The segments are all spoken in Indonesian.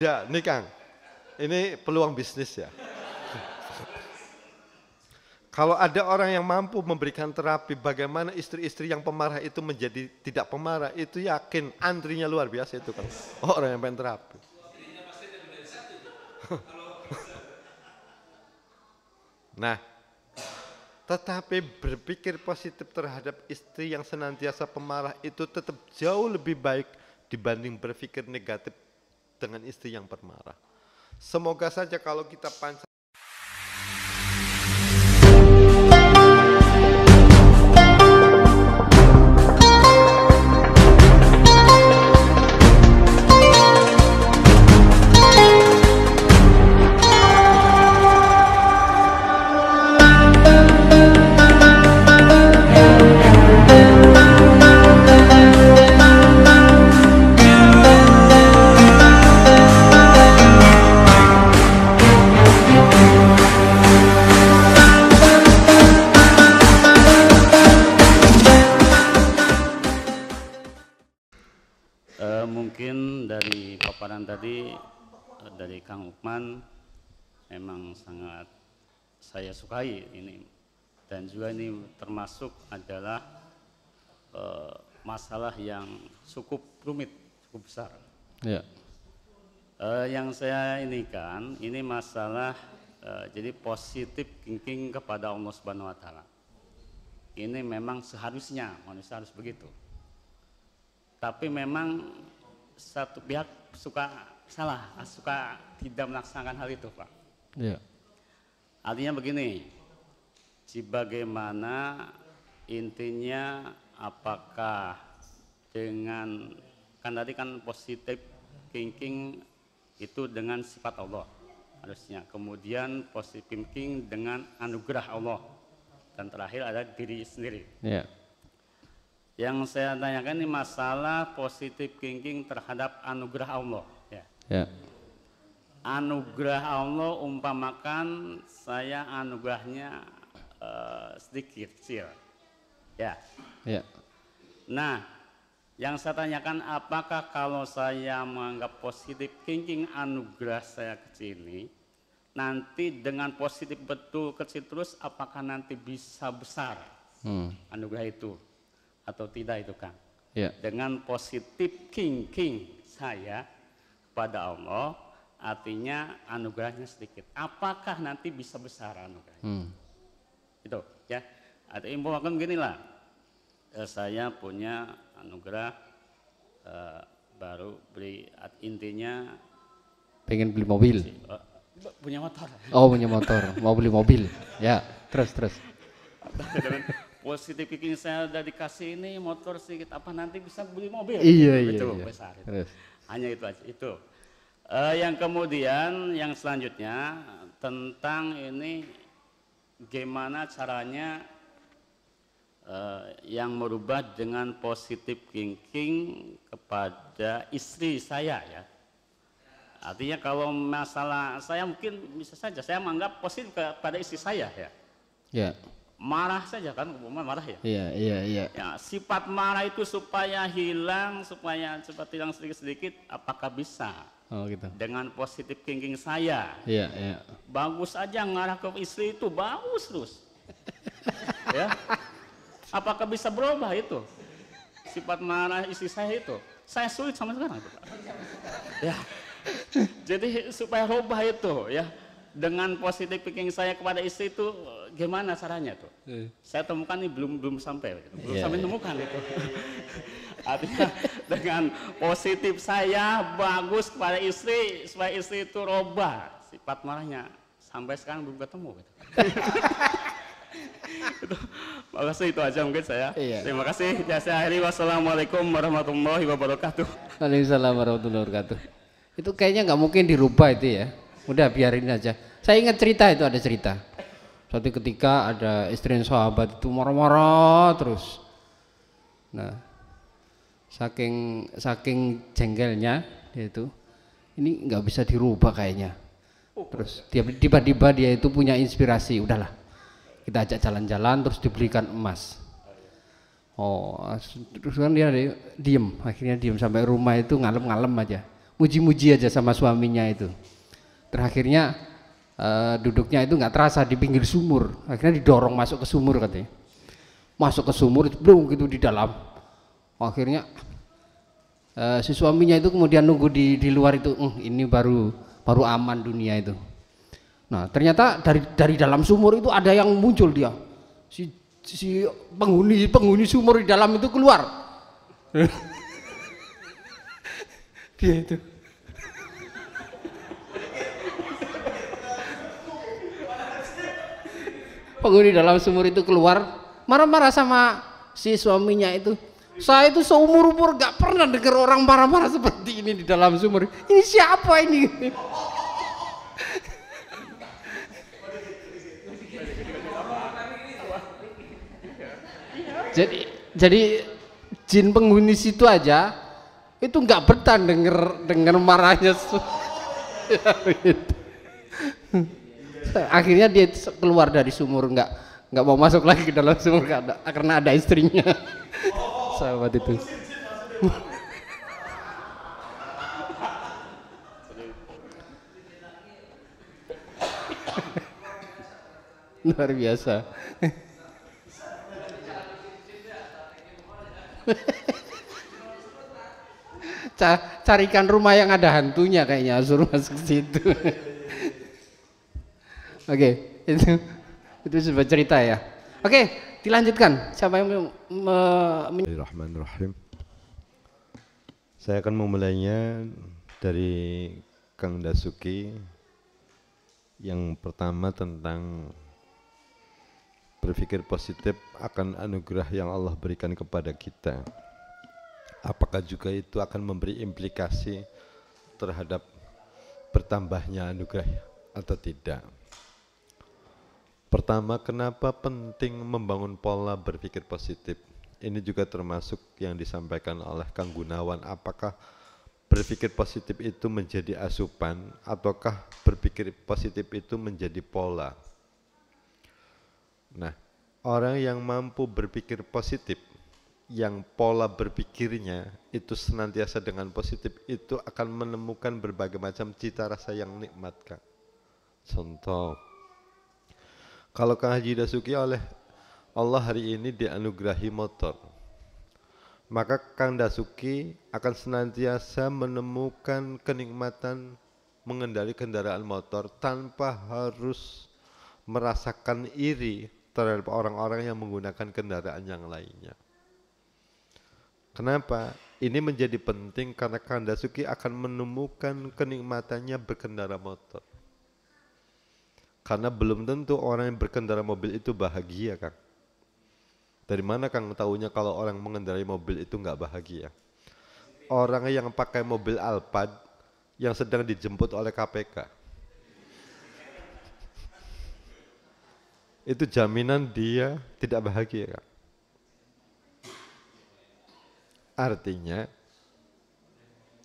Ya, nih Kang, ini peluang bisnis ya. Kalau ada orang yang mampu memberikan terapi, bagaimana istri-istri yang pemarah itu menjadi tidak pemarah, itu yakin antrinya luar biasa itu kan. Oh, orang yang pengen terapi. nah, tetapi berpikir positif terhadap istri yang senantiasa pemarah itu tetap jauh lebih baik dibanding berpikir negatif dengan istri yang bermarah. Semoga saja kalau kita panca disukai ini dan juga ini termasuk adalah e, masalah yang cukup rumit cukup besar ya. e, yang saya ini kan ini masalah e, jadi positif thinking kepada Allah Subhanahu Wa Taala ini memang seharusnya manusia harus begitu tapi memang satu pihak suka salah suka tidak melaksanakan hal itu pak ya. Artinya begini, sebagaimana intinya apakah dengan kan tadi kan positif thinking itu dengan sifat Allah harusnya. Kemudian positif thinking dengan anugerah Allah dan terakhir ada diri sendiri. Yeah. Yang saya tanyakan ini masalah positif thinking terhadap anugerah Allah. Ya. Yeah anugerah Allah umpamakan saya anugerahnya uh, sedikit kecil. Ya. Ya. Nah, yang saya tanyakan apakah kalau saya menganggap positif thinking anugerah saya kecil ini nanti dengan positif betul kecil terus apakah nanti bisa besar hmm. anugerah itu atau tidak itu Kang? Ya. Dengan positif thinking saya kepada Allah artinya anugerahnya sedikit. Apakah nanti bisa besar anugerahnya? Hmm. Itu ya. Atau info makan lah. Eh, saya punya anugerah eh, baru beli intinya pengen beli mobil. Oh, punya motor. Oh, punya motor. Mau beli mobil. Ya, terus terus. Positif ini saya udah dikasih ini motor sedikit apa nanti bisa beli mobil. Iya, gitu, iya, iya, besar. Terus. Hanya itu aja. Itu Uh, yang kemudian yang selanjutnya tentang ini gimana caranya uh, yang merubah dengan positif thinking kepada istri saya ya. Artinya kalau masalah saya mungkin bisa saja saya menganggap positif kepada istri saya ya. Ya. Yeah. Marah saja kan umumnya marah ya. Iya, yeah, iya, yeah, iya. Ya, sifat marah itu supaya hilang, supaya cepat hilang sedikit-sedikit apakah bisa? Oh gitu. Dengan positif thinking saya. Iya, iya, Bagus aja ngarah ke istri itu, bagus terus. ya. Apakah bisa berubah itu? Sifat marah istri saya itu. Saya sulit sama sekarang Ya. Jadi supaya rubah itu ya. Dengan positif thinking saya kepada istri itu gimana caranya tuh? Eh. Hmm. Saya temukan ini belum belum sampai, belum yeah, sampai yeah. temukan itu. Artinya dengan positif saya bagus kepada istri supaya istri itu roba sifat marahnya sampai sekarang belum ketemu gitu. itu, makasih itu aja mungkin saya iya. terima kasih ya saya akhiri wassalamualaikum warahmatullahi wabarakatuh Waalaikumsalam warahmatullahi wabarakatuh itu kayaknya nggak mungkin dirubah itu ya udah biarin aja saya ingat cerita itu ada cerita suatu ketika ada istri sahabat itu marah-marah terus nah saking saking jengkelnya dia itu ini nggak bisa dirubah kayaknya terus tiba-tiba dia itu punya inspirasi udahlah kita ajak jalan-jalan terus dibelikan emas oh terus kan dia diem akhirnya diem sampai rumah itu ngalem-ngalem aja muji-muji aja sama suaminya itu terakhirnya uh, duduknya itu nggak terasa di pinggir sumur akhirnya didorong masuk ke sumur katanya masuk ke sumur belum gitu di dalam akhirnya eh, si suaminya itu kemudian nunggu di, di luar itu uh, ini baru baru aman dunia itu nah ternyata dari dari dalam sumur itu ada yang muncul dia si si penghuni penghuni sumur di dalam itu keluar dia itu penghuni dalam sumur itu keluar marah-marah sama si suaminya itu saya itu seumur-umur gak pernah dengar orang marah-marah seperti ini di dalam sumur. Ini siapa ini? jadi jadi jin penghuni situ aja itu gak bertahan denger dengar marahnya akhirnya dia keluar dari sumur nggak nggak mau masuk lagi ke dalam sumur karena ada istrinya waktu itu luar biasa carikan rumah yang ada hantunya kayaknya suruh masuk ke situ oke itu itu sebuah cerita ya oke dilanjutkan. Siapa yang Bismillahirrahmanirrahim. Saya akan memulainya dari Kang Dasuki yang pertama tentang berpikir positif akan anugerah yang Allah berikan kepada kita. Apakah juga itu akan memberi implikasi terhadap bertambahnya anugerah atau tidak? Pertama, kenapa penting membangun pola berpikir positif? Ini juga termasuk yang disampaikan oleh Kang Gunawan. Apakah berpikir positif itu menjadi asupan ataukah berpikir positif itu menjadi pola? Nah, orang yang mampu berpikir positif, yang pola berpikirnya itu senantiasa dengan positif, itu akan menemukan berbagai macam cita rasa yang nikmat, Kak. Contoh, kalau Kang Haji Dasuki oleh Allah hari ini dianugerahi motor, maka Kang Dasuki akan senantiasa menemukan kenikmatan mengendari kendaraan motor tanpa harus merasakan iri terhadap orang-orang yang menggunakan kendaraan yang lainnya. Kenapa? Ini menjadi penting karena Kang Dasuki akan menemukan kenikmatannya berkendara motor. Karena belum tentu orang yang berkendara mobil itu bahagia, kan Dari mana Kang tahunya kalau orang mengendarai mobil itu nggak bahagia? Orang yang pakai mobil Alphard yang sedang dijemput oleh KPK. Itu jaminan dia tidak bahagia, Kang. Artinya,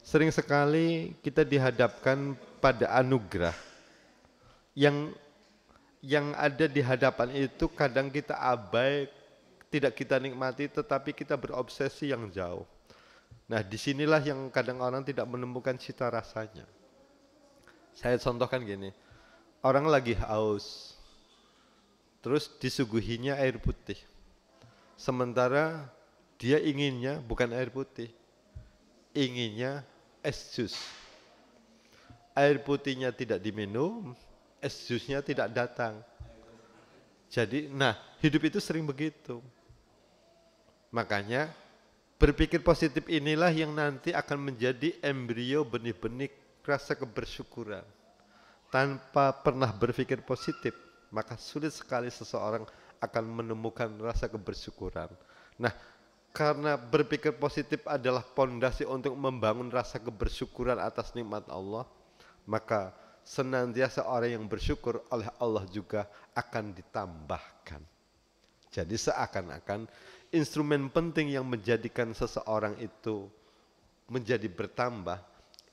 sering sekali kita dihadapkan pada anugerah yang yang ada di hadapan itu kadang kita abai, tidak kita nikmati, tetapi kita berobsesi yang jauh. Nah, disinilah yang kadang orang tidak menemukan cita rasanya. Saya contohkan gini, orang lagi haus, terus disuguhinya air putih. Sementara dia inginnya bukan air putih, inginnya es jus. Air putihnya tidak diminum, es jusnya tidak datang. Jadi, nah hidup itu sering begitu. Makanya berpikir positif inilah yang nanti akan menjadi embrio benih-benih rasa kebersyukuran. Tanpa pernah berpikir positif, maka sulit sekali seseorang akan menemukan rasa kebersyukuran. Nah, karena berpikir positif adalah pondasi untuk membangun rasa kebersyukuran atas nikmat Allah, maka senantiasa orang yang bersyukur oleh Allah juga akan ditambahkan. Jadi seakan-akan instrumen penting yang menjadikan seseorang itu menjadi bertambah,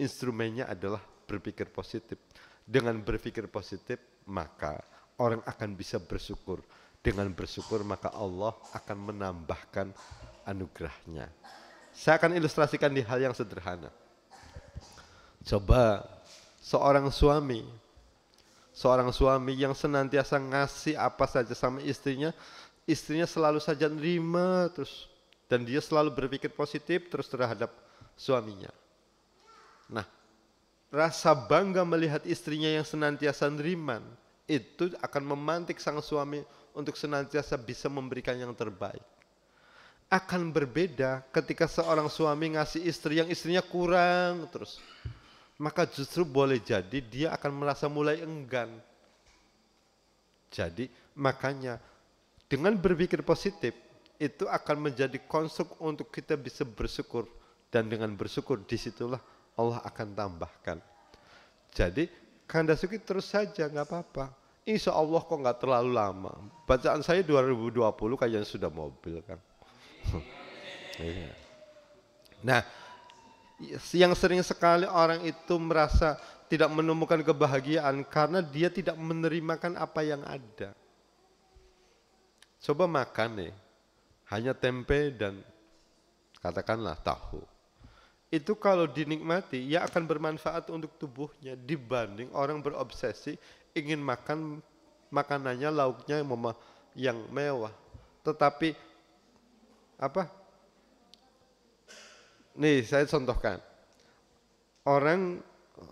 instrumennya adalah berpikir positif. Dengan berpikir positif, maka orang akan bisa bersyukur. Dengan bersyukur, maka Allah akan menambahkan anugerahnya. Saya akan ilustrasikan di hal yang sederhana. Coba seorang suami seorang suami yang senantiasa ngasih apa saja sama istrinya istrinya selalu saja nerima terus dan dia selalu berpikir positif terus terhadap suaminya nah rasa bangga melihat istrinya yang senantiasa nerima itu akan memantik sang suami untuk senantiasa bisa memberikan yang terbaik. Akan berbeda ketika seorang suami ngasih istri yang istrinya kurang terus maka justru boleh jadi dia akan merasa mulai enggan. Jadi makanya dengan berpikir positif itu akan menjadi konsep untuk kita bisa bersyukur dan dengan bersyukur disitulah Allah akan tambahkan. Jadi Kanda Suki terus saja nggak apa-apa. Insya Allah kok nggak terlalu lama. Bacaan saya 2020 kayaknya sudah mobil kan. Iya. nah yang sering sekali orang itu merasa tidak menemukan kebahagiaan karena dia tidak menerimakan apa yang ada. Coba makan nih, hanya tempe dan katakanlah tahu. Itu kalau dinikmati, ia akan bermanfaat untuk tubuhnya dibanding orang berobsesi ingin makan makanannya lauknya yang mewah. Tetapi apa Nih saya contohkan. Orang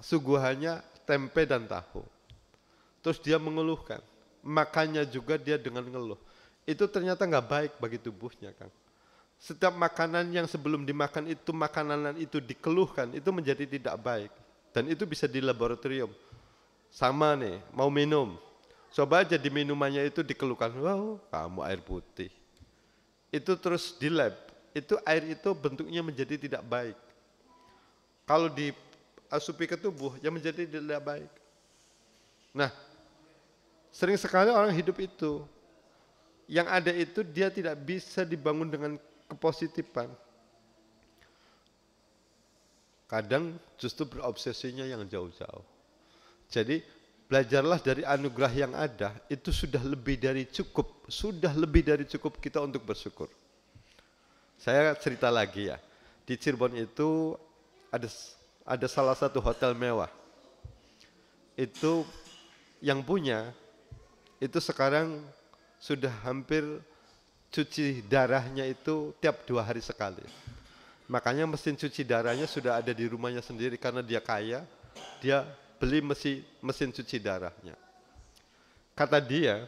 suguhannya tempe dan tahu. Terus dia mengeluhkan. Makannya juga dia dengan ngeluh. Itu ternyata nggak baik bagi tubuhnya, Kang. Setiap makanan yang sebelum dimakan itu makanan itu dikeluhkan itu menjadi tidak baik dan itu bisa di laboratorium. Sama nih, mau minum. Coba aja di minumannya itu dikeluhkan, wow, kamu air putih. Itu terus di lab, itu air itu bentuknya menjadi tidak baik. Kalau diasupi eh, ke tubuh, yang menjadi tidak baik. Nah, sering sekali orang hidup itu, yang ada itu dia tidak bisa dibangun dengan kepositifan. Kadang justru berobsesinya yang jauh-jauh. Jadi belajarlah dari anugerah yang ada, itu sudah lebih dari cukup, sudah lebih dari cukup kita untuk bersyukur. Saya cerita lagi ya. Di Cirebon itu ada ada salah satu hotel mewah. Itu yang punya itu sekarang sudah hampir cuci darahnya itu tiap dua hari sekali. Makanya mesin cuci darahnya sudah ada di rumahnya sendiri karena dia kaya, dia beli mesin mesin cuci darahnya. Kata dia,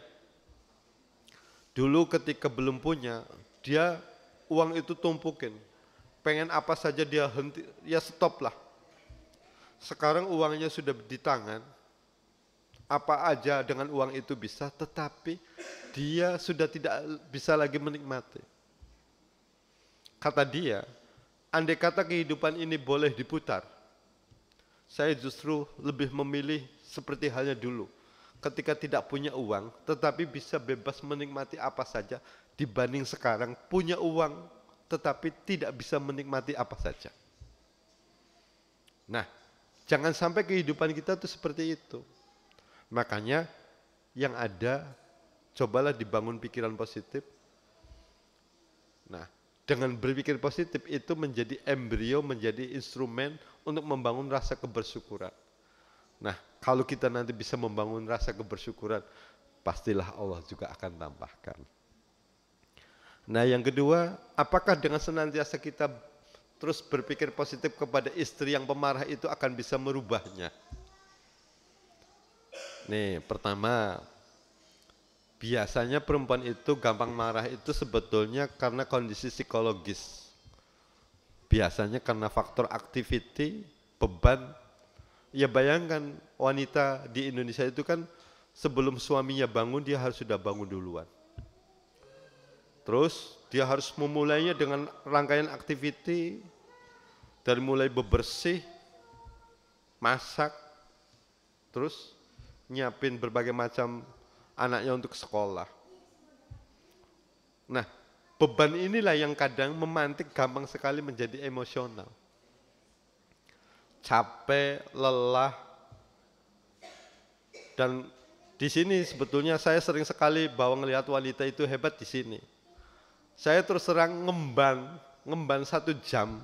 dulu ketika belum punya, dia uang itu tumpukin. Pengen apa saja dia henti, ya stop lah. Sekarang uangnya sudah di tangan, apa aja dengan uang itu bisa, tetapi dia sudah tidak bisa lagi menikmati. Kata dia, andai kata kehidupan ini boleh diputar, saya justru lebih memilih seperti halnya dulu. Ketika tidak punya uang, tetapi bisa bebas menikmati apa saja dibanding sekarang punya uang tetapi tidak bisa menikmati apa saja. Nah, jangan sampai kehidupan kita itu seperti itu. Makanya yang ada cobalah dibangun pikiran positif. Nah, dengan berpikir positif itu menjadi embrio, menjadi instrumen untuk membangun rasa kebersyukuran. Nah, kalau kita nanti bisa membangun rasa kebersyukuran, pastilah Allah juga akan tambahkan. Nah yang kedua, apakah dengan senantiasa kita terus berpikir positif kepada istri yang pemarah itu akan bisa merubahnya? Nih, pertama, biasanya perempuan itu gampang marah itu sebetulnya karena kondisi psikologis. Biasanya karena faktor activity, beban. Ya bayangkan wanita di Indonesia itu kan sebelum suaminya bangun dia harus sudah bangun duluan. Terus dia harus memulainya dengan rangkaian aktiviti dari mulai bebersih, masak, terus nyiapin berbagai macam anaknya untuk sekolah. Nah, beban inilah yang kadang memantik gampang sekali menjadi emosional. Capek, lelah, dan di sini sebetulnya saya sering sekali bawa ngelihat wanita itu hebat di sini saya terus terang ngemban, ngemban satu jam.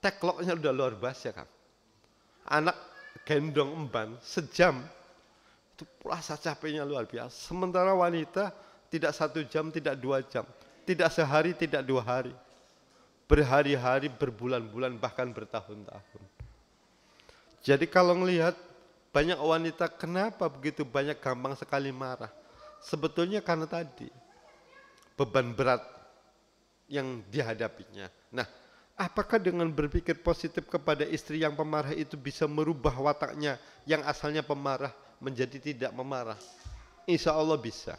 Tekloknya udah luar biasa kan. Anak gendong emban sejam. Itu rasa capeknya luar biasa. Sementara wanita tidak satu jam, tidak dua jam. Tidak sehari, tidak dua hari. Berhari-hari, berbulan-bulan, bahkan bertahun-tahun. Jadi kalau ngelihat banyak wanita kenapa begitu banyak gampang sekali marah? Sebetulnya karena tadi beban berat yang dihadapinya. Nah, apakah dengan berpikir positif kepada istri yang pemarah itu bisa merubah wataknya yang asalnya pemarah menjadi tidak memarah? Insya Allah bisa.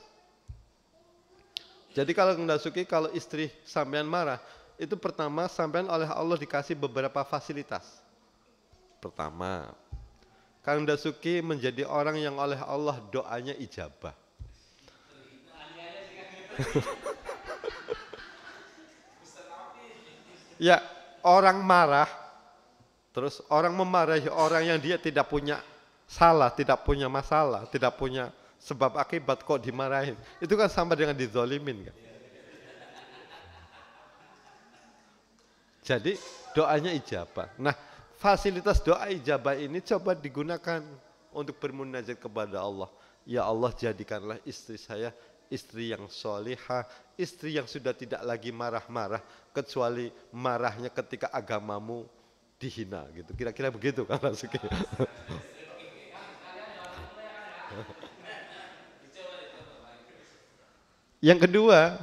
Jadi kalau mendasuki kalau istri sampean marah, itu pertama sampean oleh Allah dikasih beberapa fasilitas. Pertama, Kang Dasuki menjadi orang yang oleh Allah doanya ijabah. Ya, orang marah, terus orang memarahi orang yang dia tidak punya salah, tidak punya masalah, tidak punya sebab akibat kok dimarahin. Itu kan sama dengan dizolimin kan. Jadi doanya ijabah. Nah, fasilitas doa ijabah ini coba digunakan untuk bermunajat kepada Allah. Ya Allah jadikanlah istri saya istri yang solihah, istri yang sudah tidak lagi marah-marah, kecuali marahnya ketika agamamu dihina gitu. Kira-kira begitu kan Rasuki. yang kedua,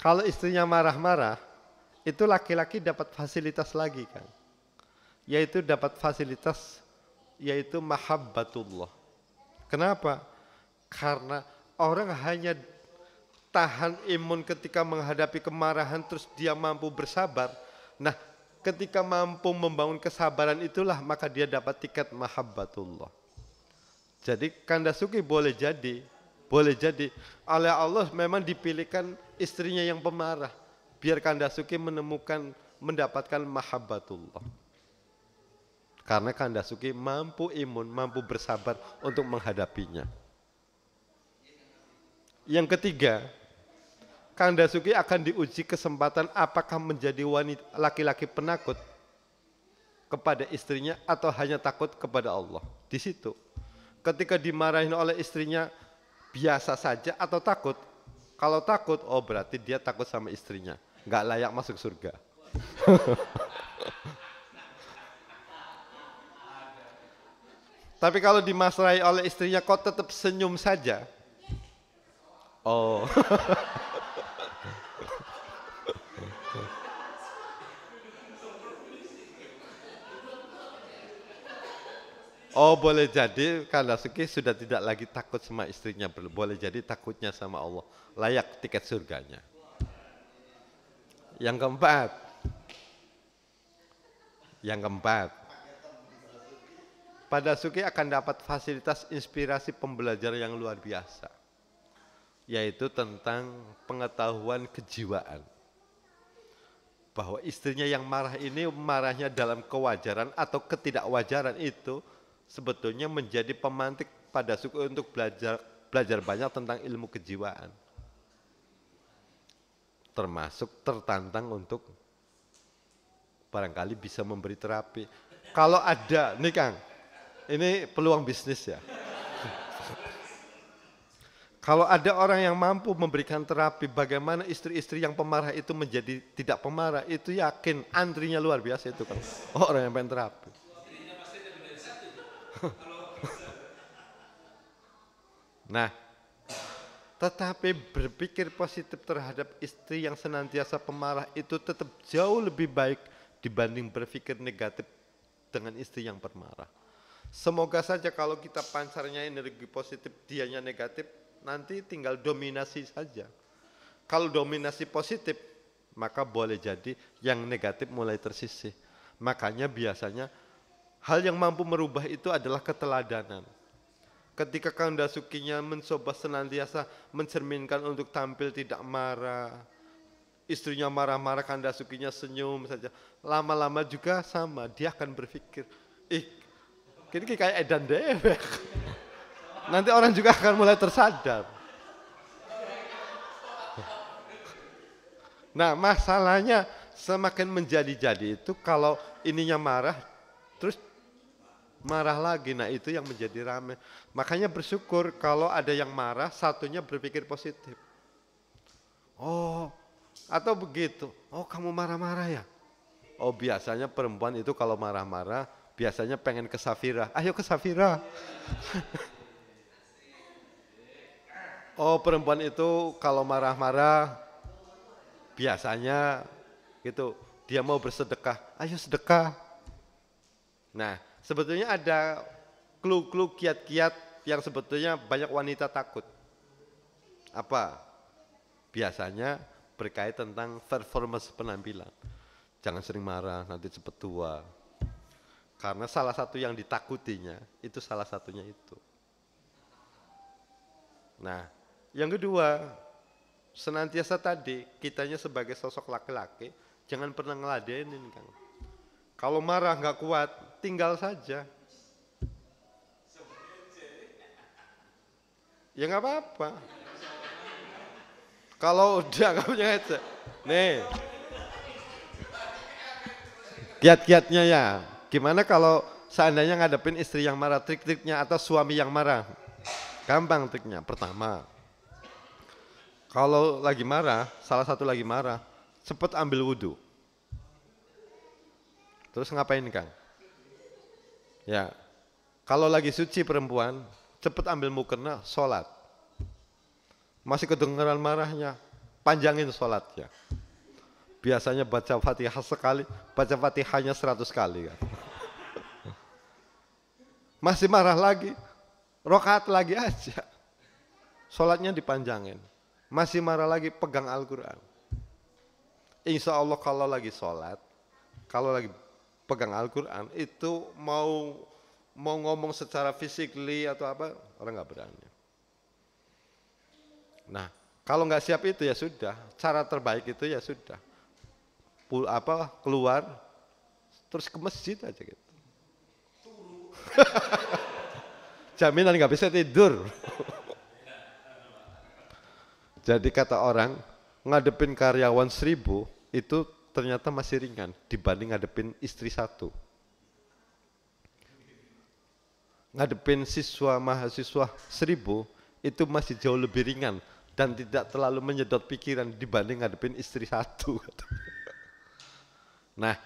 kalau istrinya marah-marah, itu laki-laki dapat fasilitas lagi kan. Yaitu dapat fasilitas, yaitu mahabbatullah. Kenapa? Karena Orang hanya tahan imun ketika menghadapi kemarahan terus dia mampu bersabar. Nah, ketika mampu membangun kesabaran itulah maka dia dapat tiket mahabbatullah. Jadi Kandasuki boleh jadi, boleh jadi oleh Allah memang dipilihkan istrinya yang pemarah biar Kandasuki menemukan mendapatkan mahabbatullah. Karena Kandasuki mampu imun, mampu bersabar untuk menghadapinya. Yang ketiga, Kang Dasuki akan diuji kesempatan apakah menjadi wanita laki-laki penakut kepada istrinya atau hanya takut kepada Allah. Di situ. Ketika dimarahin oleh istrinya biasa saja atau takut. Kalau takut, oh berarti dia takut sama istrinya. Nggak layak masuk surga. Tapi kalau dimasrai oleh istrinya kok tetap senyum saja, Oh. Oh boleh jadi karena Suki sudah tidak lagi takut sama istrinya, boleh jadi takutnya sama Allah. Layak tiket surganya. Yang keempat, yang keempat, pada Suki akan dapat fasilitas inspirasi pembelajar yang luar biasa yaitu tentang pengetahuan kejiwaan. Bahwa istrinya yang marah ini marahnya dalam kewajaran atau ketidakwajaran itu sebetulnya menjadi pemantik pada suku untuk belajar belajar banyak tentang ilmu kejiwaan. Termasuk tertantang untuk barangkali bisa memberi terapi. Kalau ada, nih Kang, ini peluang bisnis ya. Kalau ada orang yang mampu memberikan terapi, bagaimana istri-istri yang pemarah itu menjadi tidak pemarah, itu yakin antrinya luar biasa itu kan. Oh, orang yang pengen terapi. nah, tetapi berpikir positif terhadap istri yang senantiasa pemarah itu tetap jauh lebih baik dibanding berpikir negatif dengan istri yang pemarah. Semoga saja kalau kita pancarnya energi positif, dianya negatif, nanti tinggal dominasi saja. Kalau dominasi positif, maka boleh jadi yang negatif mulai tersisih. Makanya biasanya hal yang mampu merubah itu adalah keteladanan. Ketika Kang Dasukinya mencoba senantiasa mencerminkan untuk tampil tidak marah, istrinya marah-marah, Kang Dasukinya senyum saja. Lama-lama juga sama, dia akan berpikir, ih, eh, kini kayak edan dewek. Nanti orang juga akan mulai tersadar. Nah masalahnya semakin menjadi-jadi itu kalau ininya marah terus marah lagi. Nah itu yang menjadi rame. Makanya bersyukur kalau ada yang marah satunya berpikir positif. Oh atau begitu. Oh kamu marah-marah ya? Oh biasanya perempuan itu kalau marah-marah biasanya pengen ke Safira. Ayo ke Safira. Oh perempuan itu kalau marah-marah biasanya gitu dia mau bersedekah, ayo sedekah. Nah sebetulnya ada clue-clue kiat-kiat yang sebetulnya banyak wanita takut. Apa? Biasanya berkait tentang performance penampilan. Jangan sering marah, nanti cepat tua. Karena salah satu yang ditakutinya, itu salah satunya itu. Nah, yang kedua, senantiasa tadi kitanya sebagai sosok laki-laki jangan pernah ngeladenin kan. Kalau marah nggak kuat, tinggal saja. Ya nggak apa-apa. Kalau udah nggak punya headset, nih kiat-kiatnya ya. Gimana kalau seandainya ngadepin istri yang marah, trik-triknya atau suami yang marah? Gampang triknya. Pertama, kalau lagi marah, salah satu lagi marah, cepet ambil wudhu. Terus ngapain Kang? Ya, kalau lagi suci perempuan, cepet ambil mukena, sholat. Masih kedengeran marahnya, panjangin sholatnya. Biasanya baca fatihah sekali, baca fatihahnya seratus kali. Kan? Masih marah lagi, rokat lagi aja. Sholatnya dipanjangin. Masih marah lagi pegang Al-Quran. Insya Allah kalau lagi sholat, kalau lagi pegang Al-Quran itu mau mau ngomong secara physically atau apa orang nggak berani. Nah kalau nggak siap itu ya sudah, cara terbaik itu ya sudah Pul, apa keluar terus ke masjid aja gitu. Jaminan nggak bisa tidur. Jadi kata orang, ngadepin karyawan seribu itu ternyata masih ringan dibanding ngadepin istri satu. Ngadepin siswa mahasiswa seribu itu masih jauh lebih ringan dan tidak terlalu menyedot pikiran dibanding ngadepin istri satu. nah,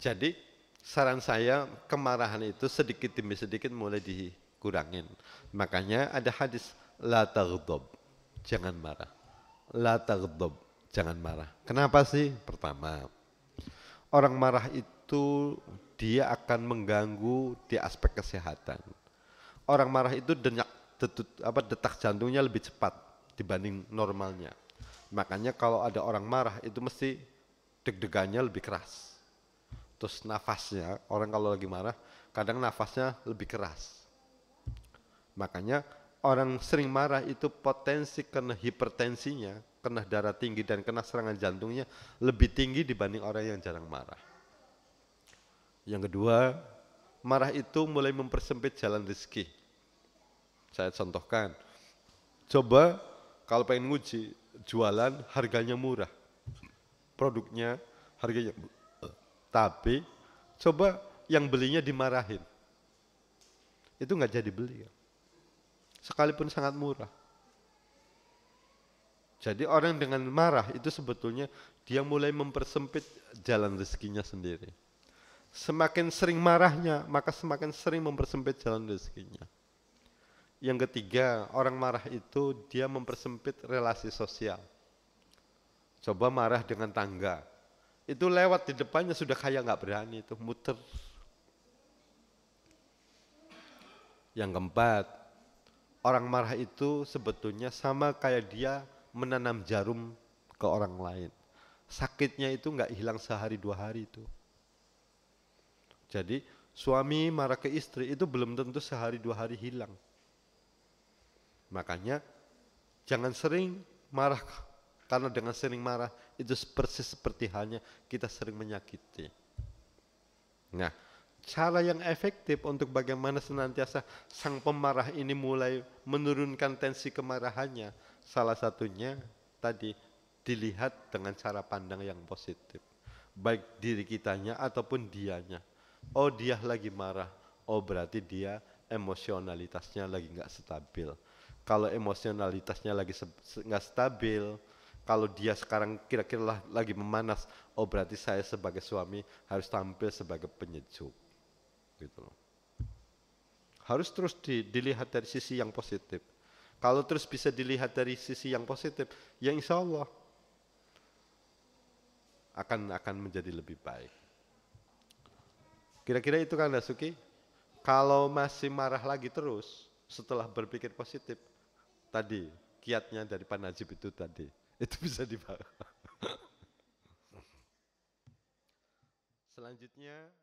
jadi saran saya kemarahan itu sedikit demi sedikit mulai dikurangin. Makanya ada hadis la taghdab, jangan marah la taghdab, jangan marah. Kenapa sih? Pertama, orang marah itu dia akan mengganggu di aspek kesehatan. Orang marah itu denyak detut, apa detak jantungnya lebih cepat dibanding normalnya. Makanya kalau ada orang marah itu mesti deg-degannya lebih keras. Terus nafasnya, orang kalau lagi marah kadang nafasnya lebih keras. Makanya orang sering marah itu potensi kena hipertensinya, kena darah tinggi dan kena serangan jantungnya lebih tinggi dibanding orang yang jarang marah. Yang kedua, marah itu mulai mempersempit jalan rezeki. Saya contohkan, coba kalau pengen nguji jualan harganya murah, produknya harganya, eh, tapi coba yang belinya dimarahin, itu nggak jadi beli. Ya sekalipun sangat murah. Jadi orang dengan marah itu sebetulnya dia mulai mempersempit jalan rezekinya sendiri. Semakin sering marahnya, maka semakin sering mempersempit jalan rezekinya. Yang ketiga, orang marah itu dia mempersempit relasi sosial. Coba marah dengan tangga. Itu lewat di depannya sudah kaya nggak berani itu muter. Yang keempat, orang marah itu sebetulnya sama kayak dia menanam jarum ke orang lain. Sakitnya itu nggak hilang sehari dua hari itu. Jadi suami marah ke istri itu belum tentu sehari dua hari hilang. Makanya jangan sering marah karena dengan sering marah itu persis seperti halnya kita sering menyakiti. Nah, cara yang efektif untuk bagaimana senantiasa sang pemarah ini mulai menurunkan tensi kemarahannya salah satunya tadi dilihat dengan cara pandang yang positif baik diri kitanya ataupun dianya oh dia lagi marah oh berarti dia emosionalitasnya lagi nggak stabil kalau emosionalitasnya lagi nggak stabil kalau dia sekarang kira-kira lagi memanas oh berarti saya sebagai suami harus tampil sebagai penyejuk gitu Harus terus di, dilihat dari sisi yang positif. Kalau terus bisa dilihat dari sisi yang positif, ya insya Allah akan akan menjadi lebih baik. Kira-kira itu kan Dasuki. Kalau masih marah lagi terus setelah berpikir positif tadi kiatnya dari Pak Najib itu tadi itu bisa dibawa. Selanjutnya